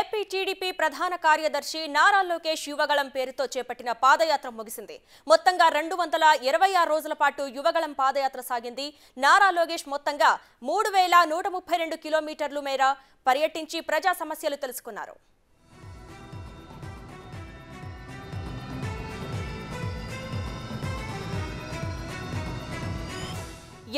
AP TDP ప్రధాన కార్యదర్శి నారా లోకేష్ యువగళం పేరుతో చేపట్టిన పాదయాత్ర ముగిసింది మొత్తంగా రెండు వందల ఇరవై ఆరు రోజుల పాటు యువగళం పాదయాత్ర సాగింది నారా లోకేష్ మొత్తంగా మూడు వేల నూట ముప్పై రెండు కిలోమీటర్లు మేర పర్యటించి ప్రజా సమస్యలు తెలుసుకున్నారు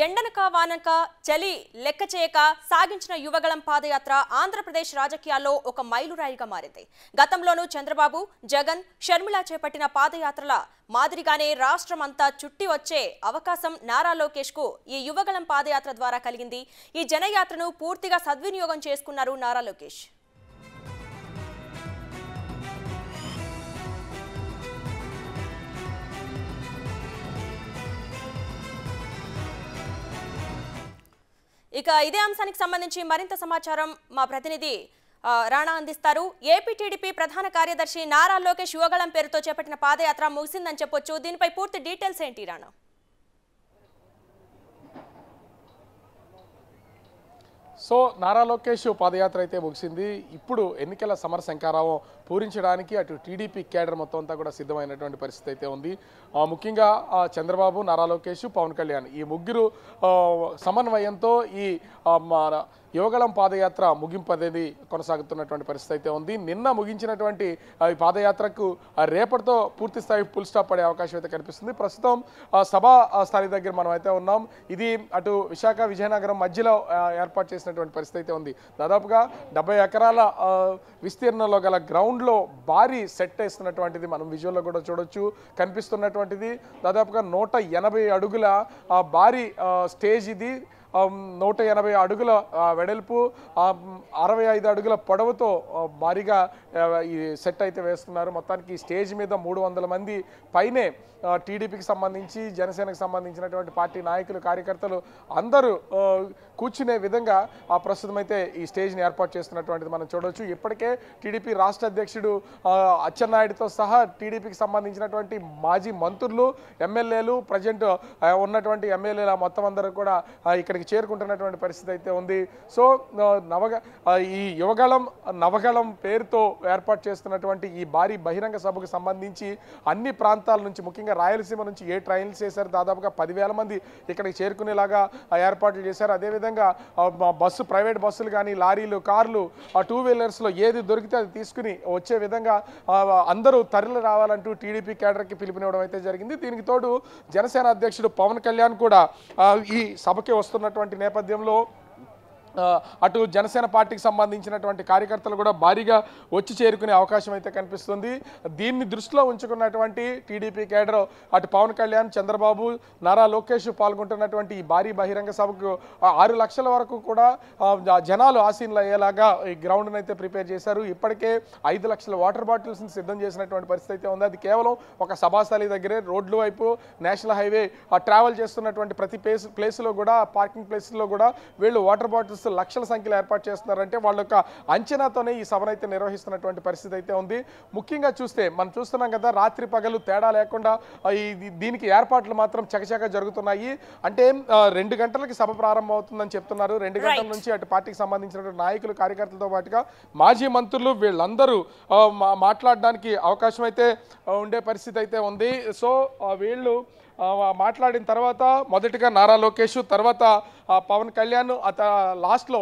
ఎండనక వానక చలి లెక్క చేయక సాగించిన యువగళం పాదయాత్ర ఆంధ్రప్రదేశ్ రాజకీయాల్లో ఒక మైలురాయిగా మారింది గతంలోనూ చంద్రబాబు జగన్ షర్మిళ చేపట్టిన పాదయాత్రల మాదిరిగానే రాష్ట్రం అంతా చుట్టి వచ్చే అవకాశం నారా లోకేష్కు ఈ యువగళం పాదయాత్ర ద్వారా కలిగింది ఈ జనయాత్రను పూర్తిగా సద్వినియోగం చేసుకున్నారు నారా లోకేష్ ఇక ఇదే అంశానికి సంబంధించి మరింత సమాచారం మా ప్రతినిధి రాణా అందిస్తారు ఏపీ టీడీపీ ప్రధాన కార్యదర్శి నారా లోకేష్ యువగళం పేరుతో చేపట్టిన పాదయాత్ర ముగిసిందని చెప్పొచ్చు దీనిపై పూర్తి డీటెయిల్స్ ఏంటి రాణా సో నారా లోకేష్ పాదయాత్ర అయితే ముగిసింది ఇప్పుడు ఎన్నికల సమర శంకారావం పూరించడానికి అటు టీడీపీ కేడర్ మొత్తం అంతా కూడా సిద్ధమైనటువంటి పరిస్థితి అయితే ఉంది ముఖ్యంగా చంద్రబాబు నారా లోకేష్ పవన్ కళ్యాణ్ ఈ ముగ్గురు సమన్వయంతో ఈ యువగళం పాదయాత్ర ముగింపు అనేది కొనసాగుతున్నటువంటి పరిస్థితి అయితే ఉంది నిన్న ముగించినటువంటి ఈ పాదయాత్రకు రేపటితో పూర్తి స్థాయి ఫుల్ స్టాప్ పడే అవకాశం అయితే కనిపిస్తుంది ప్రస్తుతం సభా స్థాయి దగ్గర మనం అయితే ఉన్నాం ఇది అటు విశాఖ విజయనగరం మధ్యలో ఏర్పాటు చేసినటువంటి పరిస్థితి అయితే ఉంది దాదాపుగా డెబ్బై ఎకరాల విస్తీర్ణంలో గల గ్రౌండ్లో భారీ సెట్ వేస్తున్నటువంటిది మనం విజువల్లో కూడా చూడొచ్చు కనిపిస్తున్నటువంటిది దాదాపుగా నూట అడుగుల భారీ స్టేజ్ ఇది నూట ఎనభై అడుగుల వెడల్పు అరవై ఐదు అడుగుల పొడవుతో భారీగా ఈ సెట్ అయితే వేస్తున్నారు మొత్తానికి స్టేజ్ మీద మూడు వందల మంది పైనే టీడీపీకి సంబంధించి జనసేనకు సంబంధించినటువంటి పార్టీ నాయకులు కార్యకర్తలు అందరూ కూర్చునే విధంగా ఆ ప్రస్తుతం అయితే ఈ స్టేజ్ని ఏర్పాటు చేస్తున్నటువంటిది మనం చూడవచ్చు ఇప్పటికే టీడీపీ రాష్ట్ర అధ్యక్షుడు అచ్చెన్నాయుడుతో సహా టీడీపీకి సంబంధించినటువంటి మాజీ మంత్రులు ఎమ్మెల్యేలు ప్రజెంట్ ఉన్నటువంటి ఎమ్మెల్యేల మొత్తం అందరూ కూడా ఇక్కడికి అక్కడికి చేరుకుంటున్నటువంటి పరిస్థితి అయితే ఉంది సో నవగ ఈ యువగళం నవగళం పేరుతో ఏర్పాటు చేస్తున్నటువంటి ఈ భారీ బహిరంగ సభకు సంబంధించి అన్ని ప్రాంతాల నుంచి ముఖ్యంగా రాయలసీమ నుంచి ఏ ట్రైన్లు చేశారు దాదాపుగా పదివేల మంది ఇక్కడికి చేరుకునేలాగా ఏర్పాట్లు చేశారు అదేవిధంగా బస్సు ప్రైవేట్ బస్సులు కానీ లారీలు కార్లు టూ వీలర్స్లో ఏది దొరికితే అది తీసుకుని వచ్చే విధంగా అందరూ తరలి రావాలంటూ టీడీపీ కేడర్కి పిలుపునివ్వడం అయితే జరిగింది దీనికి తోడు జనసేన అధ్యక్షుడు పవన్ కళ్యాణ్ కూడా ఈ సభకి వస్తున్నట్టు ఉన్నటువంటి నేపథ్యంలో అటు జనసేన పార్టీకి సంబంధించినటువంటి కార్యకర్తలు కూడా భారీగా వచ్చి చేరుకునే అవకాశం అయితే కనిపిస్తుంది దీన్ని దృష్టిలో ఉంచుకున్నటువంటి టీడీపీ కేడర్ అటు పవన్ కళ్యాణ్ చంద్రబాబు నారా లోకేష్ పాల్గొంటున్నటువంటి ఈ భారీ బహిరంగ సభకు ఆరు లక్షల వరకు కూడా జనాలు ఆసీనులు అయ్యేలాగా ఈ గ్రౌండ్ని అయితే ప్రిపేర్ చేశారు ఇప్పటికే ఐదు లక్షల వాటర్ బాటిల్స్ని సిద్ధం చేసినటువంటి పరిస్థితి అయితే ఉంది అది కేవలం ఒక సభాస్థలి దగ్గరే రోడ్ల వైపు నేషనల్ హైవే ట్రావెల్ చేస్తున్నటువంటి ప్రతి ప్లేస్ ప్లేస్లో కూడా పార్కింగ్ ప్లేస్లో కూడా వీళ్ళు వాటర్ బాటిల్స్ పోలీసులు లక్షల సంఖ్యలో ఏర్పాటు చేస్తున్నారంటే వాళ్ళ యొక్క అంచనాతోనే ఈ అయితే నిర్వహిస్తున్నటువంటి పరిస్థితి అయితే ఉంది ముఖ్యంగా చూస్తే మనం చూస్తున్నాం కదా రాత్రి పగలు తేడా లేకుండా ఈ దీనికి ఏర్పాట్లు మాత్రం చకచక జరుగుతున్నాయి అంటే రెండు గంటలకి సభ ప్రారంభమవుతుందని చెప్తున్నారు రెండు గంటల నుంచి అటు పార్టీకి సంబంధించిన నాయకులు కార్యకర్తలతో పాటుగా మాజీ మంత్రులు వీళ్ళందరూ మాట్లాడడానికి అవకాశం అయితే ఉండే పరిస్థితి అయితే ఉంది సో వీళ్ళు మాట్లాడిన తర్వాత మొదటిగా నారా లోకేష్ తర్వాత పవన్ కళ్యాణ్ అత లాస్ట్లో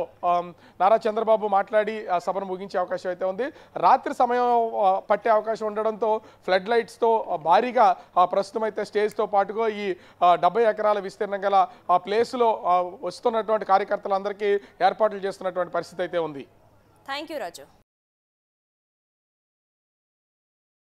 నారా చంద్రబాబు మాట్లాడి సభను ముగించే అవకాశం అయితే ఉంది రాత్రి సమయం పట్టే అవకాశం ఉండడంతో ఫ్లడ్ లైట్స్తో భారీగా ప్రస్తుతం అయితే స్టేజ్తో పాటుగా ఈ డెబ్బై ఎకరాల విస్తీర్ణం గల ఆ ప్లేస్లో వస్తున్నటువంటి కార్యకర్తలందరికీ ఏర్పాట్లు చేస్తున్నటువంటి పరిస్థితి అయితే ఉంది థ్యాంక్ రాజు